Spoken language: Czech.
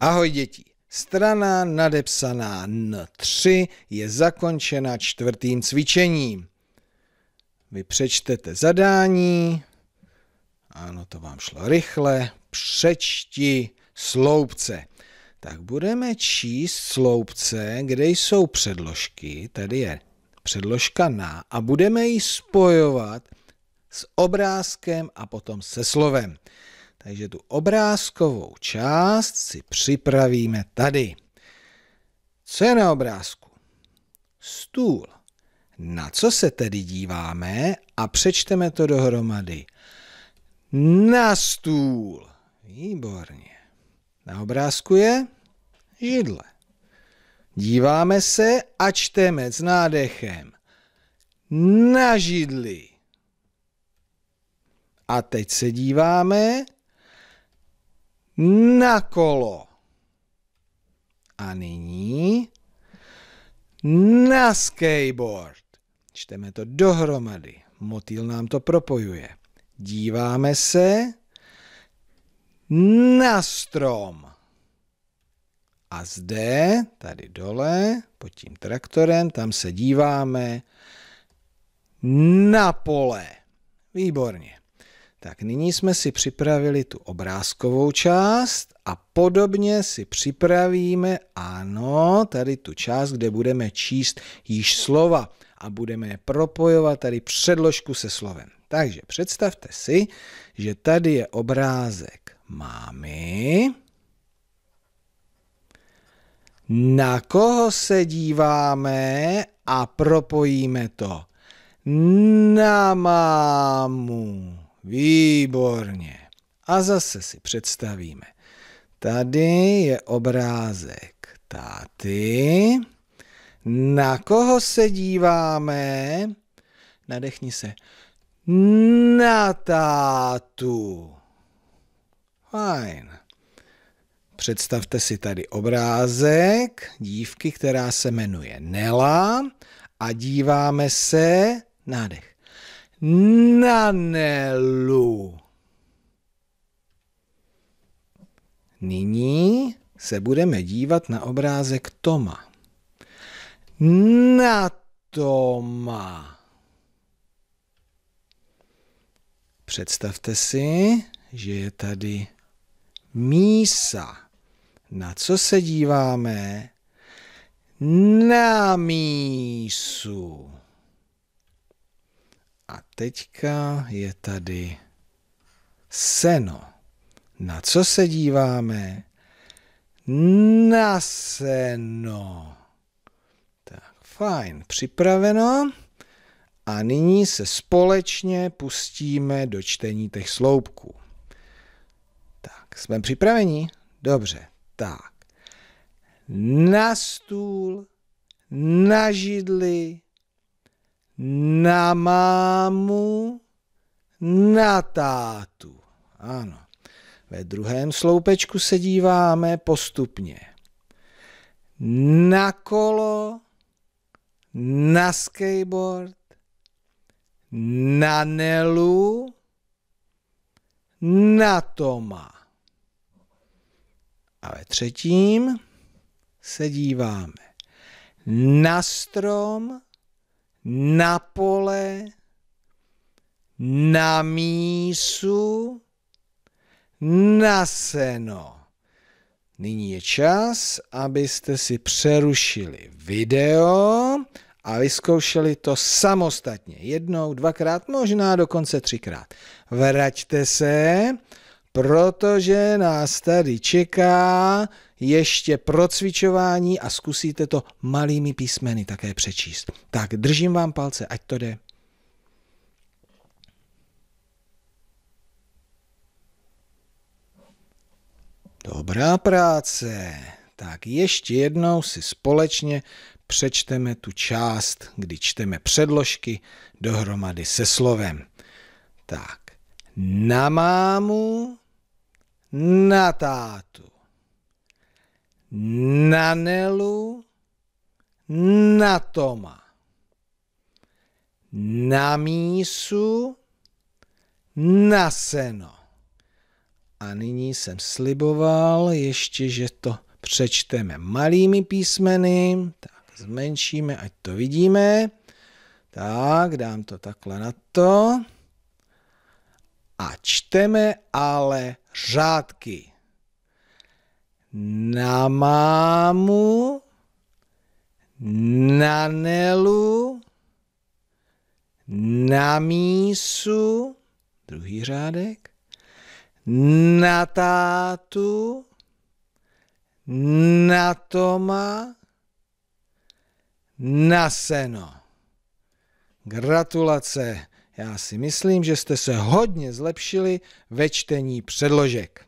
Ahoj děti. Strana nadepsaná N3 je zakončena čtvrtým cvičením. Vy přečtete zadání. Ano, to vám šlo rychle. Přečti sloupce. Tak budeme číst sloupce, kde jsou předložky. Tady je předložka na a budeme ji spojovat s obrázkem a potom se slovem. Takže tu obrázkovou část si připravíme tady. Co je na obrázku? Stůl. Na co se tedy díváme a přečteme to dohromady? Na stůl. Výborně. Na obrázku je židle. Díváme se a čteme s nádechem. Na židli. A teď se díváme na kolo. A nyní na skateboard. Čteme to dohromady. Motýl nám to propojuje. Díváme se na strom. A zde, tady dole, pod tím traktorem, tam se díváme na pole. Výborně. Tak nyní jsme si připravili tu obrázkovou část a podobně si připravíme, ano, tady tu část, kde budeme číst již slova a budeme je propojovat tady předložku se slovem. Takže představte si, že tady je obrázek mámy. Na koho se díváme a propojíme to? Na mámu. Výborně. A zase si představíme. Tady je obrázek táty. Na koho se díváme? Nadechni se. Na tátu. Fajn. Představte si tady obrázek dívky, která se jmenuje Nela a díváme se, nádech, Nanelu. Nyní se budeme dívat na obrázek Toma. Na Toma. Představte si, že je tady mísa. Na co se díváme? Na mísu teďka je tady seno. Na co se díváme? Na seno. Tak, fajn, připraveno. A nyní se společně pustíme do čtení těch sloupků. Tak, jsme připraveni? Dobře, tak. Na stůl, na židli, na mámu, na tátu. Ano. Ve druhém sloupečku se díváme postupně. Na kolo, na skateboard, na Nelu, na Toma. A ve třetím se díváme na strom, na pole, na mísu, na seno. Nyní je čas, abyste si přerušili video a vyzkoušeli to samostatně. Jednou, dvakrát, možná dokonce třikrát. Vraťte se, protože nás tady čeká ještě procvičování a zkusíte to malými písmeny také přečíst. Tak držím vám palce, ať to jde. Dobrá práce. Tak ještě jednou si společně přečteme tu část, kdy čteme předložky dohromady se slovem. Tak, na mámu, na tátu na Nelu, na Toma, na mísu, na seno. A nyní jsem sliboval ještě, že to přečteme malými písmeny. Tak zmenšíme, ať to vidíme. Tak, dám to takhle na to. A čteme ale řádky na mámu, na Nelu, na mísu, druhý řádek, na tátu, na Toma, na seno. Gratulace, já si myslím, že jste se hodně zlepšili ve čtení předložek.